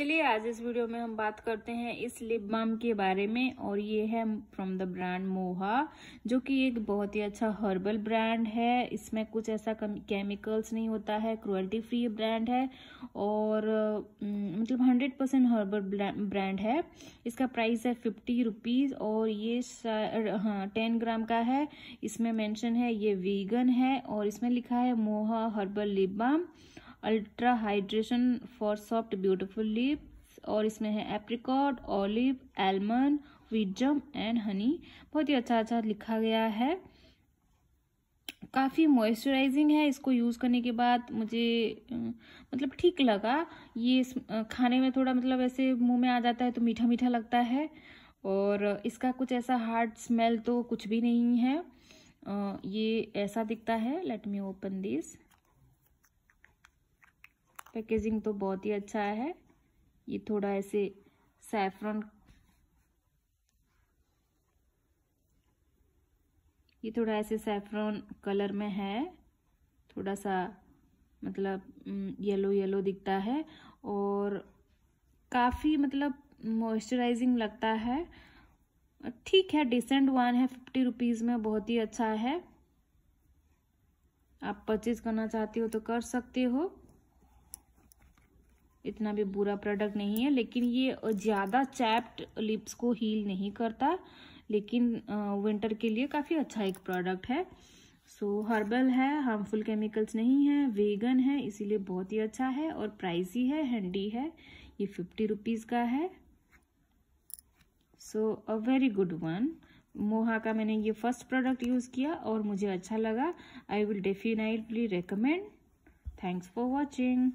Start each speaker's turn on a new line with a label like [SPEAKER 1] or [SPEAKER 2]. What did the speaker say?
[SPEAKER 1] चलिए आज इस वीडियो में हम बात करते हैं इस लिप बाम के बारे में और ये है फ्रॉम द ब्रांड मोहा जो कि एक बहुत ही अच्छा हर्बल ब्रांड है इसमें कुछ ऐसा केमिकल्स नहीं होता है क्रुअल्टी फ्री ब्रांड है और हम्म, मतलब हंड्रेड परसेंट हर्बल ब्रांड है इसका प्राइस है फिफ्टी रुपीज़ और ये हाँ टेन ग्राम का है इसमें मैंशन है ये वीगन है और इसमें लिखा है Moha herbal lip balm ultra hydration for soft beautiful lips और इसमें है एप्रिकॉड ऑलिव एलमंड विजम एंड हनी बहुत ही अच्छा अच्छा लिखा गया है काफ़ी मॉइस्चराइजिंग है इसको यूज़ करने के बाद मुझे मतलब ठीक लगा ये खाने में थोड़ा मतलब ऐसे मुंह में आ जाता है तो मीठा मीठा लगता है और इसका कुछ ऐसा हार्ड स्मेल तो कुछ भी नहीं है ये ऐसा दिखता है let me open this packaging तो बहुत ही अच्छा है ये थोड़ा ऐसे सैफरन ये थोड़ा ऐसे सैफरन कलर में है थोड़ा सा मतलब येलो येलो दिखता है और काफ़ी मतलब मॉइस्चराइजिंग लगता है ठीक है डिसेंट वन है फिफ्टी रुपीज़ में बहुत ही अच्छा है आप परचेज़ करना चाहते हो तो कर सकते हो इतना भी बुरा प्रोडक्ट नहीं है लेकिन ये ज़्यादा चैप्ड लिप्स को हील नहीं करता लेकिन विंटर के लिए काफ़ी अच्छा एक प्रोडक्ट है सो so, हर्बल है हार्मफुल केमिकल्स नहीं है वेगन है इसीलिए बहुत ही अच्छा है और प्राइसी है हैंडी है ये फिफ्टी रुपीज़ का है so a very good one Moha का मैंने ये फर्स्ट प्रोडक्ट यूज़ किया और मुझे अच्छा लगा I will definitely recommend thanks for watching